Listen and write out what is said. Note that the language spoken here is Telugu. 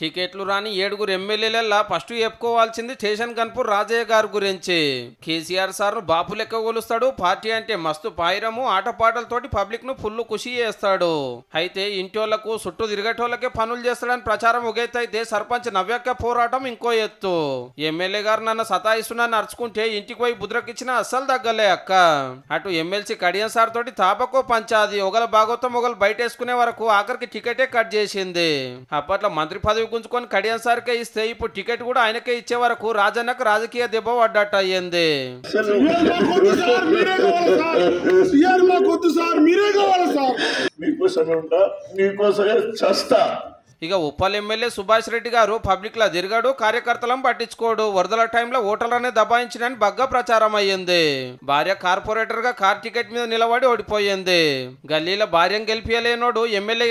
టికెట్లు రాని ఏడుగురు ఎమ్మెల్యేలల్లా ఫస్ట్ చెప్పుకోవాల్సింది స్టేషన్ కన్పూర్ రాజయ్య గారి గురించి కేసీఆర్ సార్ బాపు లెక్క కొలుస్తాడు పార్టీ అంటే మస్తు పాయిరము ఆటపాటలతోటి పబ్లిక్ ను ఫుల్ ఖుషి చేస్తాడు అయితే ఇంటోళ్లకు చుట్టూ తిరిగేటోళ్ళకే పనులు చేస్తాడని ప్రచారం ఒగైతే సర్పంచ్ నవ్యక్క పోరాటం ఇంకో ఎత్తు ఎమ్మెల్యే గారు నన్ను సతాయిస్తున్నాను నడుచుకుంటే ఇంటికి పోయి బుద్రకిచ్చిన అస్సలు తగ్గలే అక్క అటు ఎమ్మెల్సీ కడియం సార్ తోటి తాపకో పంచాది ఒకల భాగోత్వం బయట బయటేసుకునే వరకు ఆఖరికి టికెటే కట్ చేసింది అప్పట్లో మంత్రి పదవి గుంజుకొని కడియం సార్కే ఇస్తే ఇప్పుడు టికెట్ కూడా ఆయనకే ఇచ్చే వరకు రాజన్నకు రాజకీయ దెబ్బ పడ్డట్టు అయ్యింది ఇక ఉప్పల్ ఎమ్మెల్యే సుభాష్ రెడ్డి గారు పబ్లిక్ లా తిరిగాడు కార్యకర్తలను పట్టించుకోడు వరదల టైంలో ఓటర్లనే దబాయించినని బగ్గ ప్రచారం అయ్యింది భార్య కార్పొరేటర్ గా కార్ టికెట్ మీద నిలబడి ఓడిపోయింది గల్లీల భార్యం గెలిపియలేనోడు ఎమ్మెల్యే